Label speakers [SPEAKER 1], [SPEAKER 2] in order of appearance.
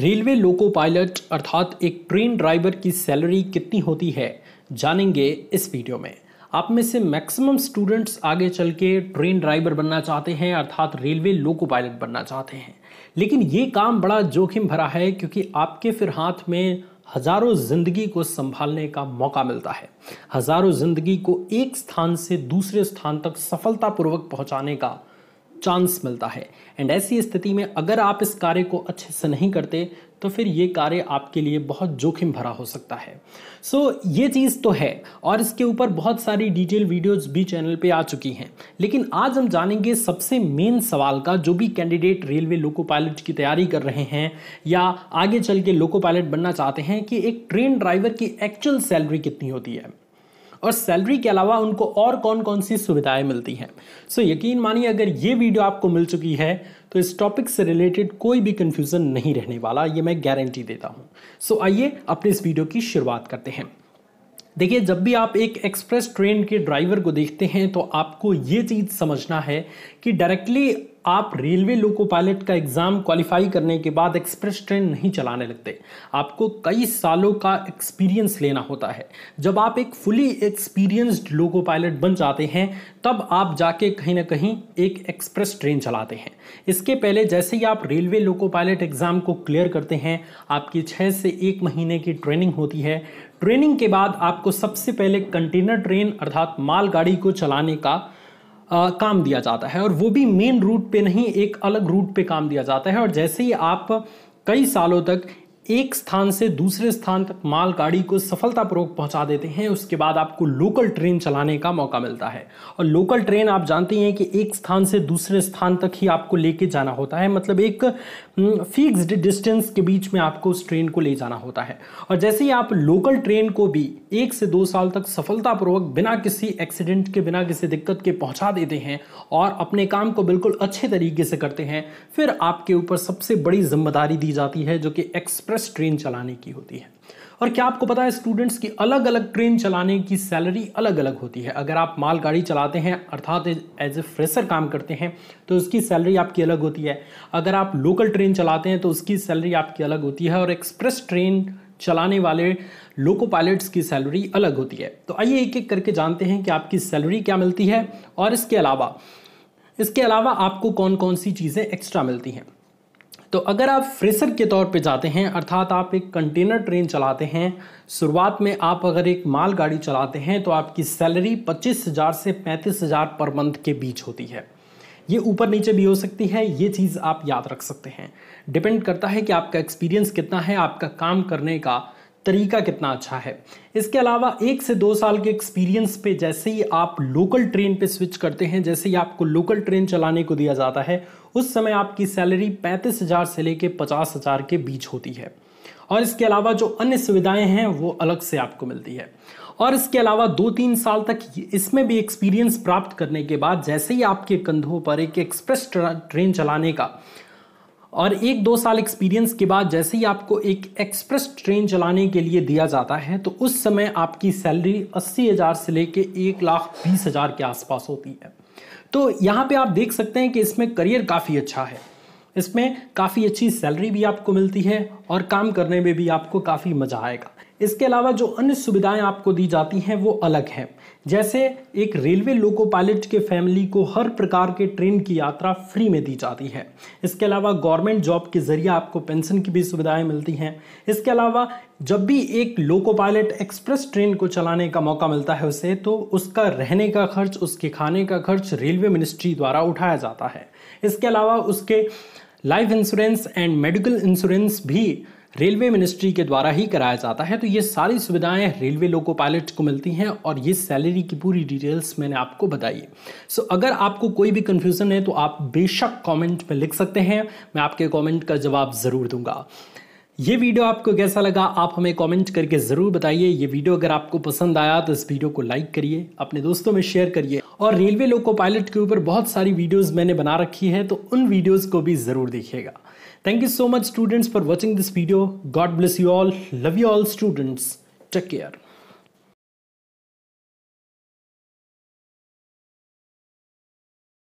[SPEAKER 1] Railway loco pilot अर्थात एक train driver की सैलरी कितनी होती है जानेंगे इस वीडियो में आप में से मैक्सिमम स्टूडेंट्स आगे चल के ट्रेन ड्राइवर बनना चाहते हैं अर्थात रेलवे लोको पायलट बनना चाहते हैं लेकिन ये काम बड़ा जोखिम भरा है क्योंकि आपके फिर हाथ में हजारों ज़िंदगी को संभालने का मौका मिलता है हजारों ज़िंदगी को एक स्थान से दूसरे स्थान तक सफलतापूर्वक पहुंचाने का चांस मिलता है एंड ऐसी स्थिति में अगर आप इस कार्य को अच्छे से नहीं करते तो फिर ये कार्य आपके लिए बहुत जोखिम भरा हो सकता है सो so, ये चीज़ तो है और इसके ऊपर बहुत सारी डिटेल वीडियोस भी चैनल पे आ चुकी हैं लेकिन आज हम जानेंगे सबसे मेन सवाल का जो भी कैंडिडेट रेलवे लोको पायलट की तैयारी कर रहे हैं या आगे चल के लोको पायलट बनना चाहते हैं कि एक ट्रेन ड्राइवर की एक्चुअल सैलरी कितनी होती है और सैलरी के अलावा उनको और कौन कौन सी सुविधाएं मिलती हैं सो so, यकीन मानिए अगर ये वीडियो आपको मिल चुकी है तो इस टॉपिक से रिलेटेड कोई भी कन्फ्यूज़न नहीं रहने वाला ये मैं गारंटी देता हूँ सो so, आइए अपने इस वीडियो की शुरुआत करते हैं देखिए जब भी आप एक एक्सप्रेस ट्रेन के ड्राइवर को देखते हैं तो आपको ये चीज़ समझना है कि डायरेक्टली आप रेलवे लोको पायलट का एग्ज़ाम क्वालिफाई करने के बाद एक्सप्रेस ट्रेन नहीं चलाने लगते आपको कई सालों का एक्सपीरियंस लेना होता है जब आप एक फुली एक्सपीरियंस्ड लोको पायलट बन जाते हैं तब आप जाके कहीं ना कहीं एक एक्सप्रेस ट्रेन चलाते हैं इसके पहले जैसे ही आप रेलवे लोको पायलट एग्ज़ाम को क्लियर करते हैं आपकी छः से एक महीने की ट्रेनिंग होती है ट्रेनिंग के बाद आपको सबसे पहले कंटेनर ट्रेन अर्थात मालगाड़ी को चलाने का आ, काम दिया जाता है और वो भी मेन रूट पे नहीं एक अलग रूट पे काम दिया जाता है और जैसे ही आप कई सालों तक एक स्थान से दूसरे स्थान तक मालगाड़ी को सफलतापूर्वक पहुंचा देते हैं उसके बाद आपको लोकल ट्रेन चलाने का मौका मिलता है और लोकल ट्रेन आप जानते हैं कि एक स्थान से दूसरे स्थान तक ही आपको लेके जाना होता है मतलब एक फिक्स्ड हम्म, डिस्टेंस के बीच में आपको उस ट्रेन को ले जाना होता है और जैसे ही आप लोकल ट्रेन को भी एक से दो साल तक सफलतापूर्वक बिना किसी एक्सीडेंट के बिना किसी दिक्कत के पहुँचा देते हैं और अपने काम को बिल्कुल अच्छे तरीके से करते हैं फिर आपके ऊपर सबसे बड़ी जिम्मेदारी दी जाती है जो कि एक्सप्रेस एक्सप्रेस ट्रेन चलाने की होती है और क्या आपको पता है स्टूडेंट्स की अलग अलग ट्रेन चलाने की सैलरी अलग अलग होती है अगर आप मालगाड़ी चलाते हैं अर्थात एज ए फ्रेशर काम करते हैं तो उसकी सैलरी आपकी अलग होती है अगर आप लोकल ट्रेन चलाते हैं तो उसकी सैलरी आपकी अलग होती है और एक्सप्रेस ट्रेन चलाने वाले लोको पायलट्स की सैलरी अलग होती है तो आइए एक एक करके जानते हैं कि आपकी सैलरी क्या मिलती है और इसके अलावा इसके अलावा आपको कौन कौन सी चीज़ें एक्स्ट्रा मिलती हैं तो अगर आप फ्रेशर के तौर पे जाते हैं अर्थात आप एक कंटेनर ट्रेन चलाते हैं शुरुआत में आप अगर एक माल गाड़ी चलाते हैं तो आपकी सैलरी पच्चीस हज़ार से पैंतीस हज़ार पर मंथ के बीच होती है ये ऊपर नीचे भी हो सकती है ये चीज़ आप याद रख सकते हैं डिपेंड करता है कि आपका एक्सपीरियंस कितना है आपका काम करने का तरीका कितना अच्छा है इसके अलावा एक से दो साल के एक्सपीरियंस पे जैसे ही आप लोकल ट्रेन पे स्विच करते हैं जैसे ही आपको लोकल ट्रेन चलाने को दिया जाता है उस समय आपकी सैलरी पैंतीस हज़ार से लेके पचास हज़ार के बीच होती है और इसके अलावा जो अन्य सुविधाएं हैं वो अलग से आपको मिलती है और इसके अलावा दो तीन साल तक इसमें भी एक्सपीरियंस प्राप्त करने के बाद जैसे ही आपके कंधों पर एक एक्सप्रेस ट्रेन चलाने का और एक दो साल एक्सपीरियंस के बाद जैसे ही आपको एक एक्सप्रेस ट्रेन चलाने के लिए दिया जाता है तो उस समय आपकी सैलरी अस्सी हज़ार से लेके एक लाख बीस हज़ार के आसपास होती है तो यहाँ पे आप देख सकते हैं कि इसमें करियर काफ़ी अच्छा है इसमें काफ़ी अच्छी सैलरी भी आपको मिलती है और काम करने में भी आपको काफ़ी मज़ा आएगा इसके अलावा जो अन्य सुविधाएं आपको दी जाती हैं वो अलग हैं जैसे एक रेलवे लोको पायलट के फैमिली को हर प्रकार के ट्रेन की यात्रा फ्री में दी जाती है इसके अलावा गवर्नमेंट जॉब के जरिए आपको पेंशन की भी सुविधाएं मिलती हैं इसके अलावा जब भी एक लोको पायलट एक्सप्रेस ट्रेन को चलाने का मौका मिलता है उसे तो उसका रहने का खर्च उसके खाने का खर्च रेलवे मिनिस्ट्री द्वारा उठाया जाता है इसके अलावा उसके life insurance and medical insurance भी रेलवे मिनिस्ट्री के द्वारा ही कराया जाता है तो ये सारी सुविधाएं रेलवे लोको पायलट को मिलती हैं और ये सैलरी की पूरी डिटेल्स मैंने आपको बताई सो अगर आपको कोई भी कन्फ्यूज़न है तो आप बेशक कॉमेंट में लिख सकते हैं मैं आपके कॉमेंट का जवाब ज़रूर दूंगा ये वीडियो आपको कैसा लगा आप हमें कमेंट करके ज़रूर बताइए ये वीडियो अगर आपको पसंद आया तो इस वीडियो को लाइक करिए अपने दोस्तों में शेयर करिए और रेलवे लोको पायलट के ऊपर बहुत सारी वीडियोस मैंने बना रखी है तो उन वीडियोस को भी ज़रूर देखिएगा Thank you so much students for watching this video. God bless you all. Love you all students. Take care.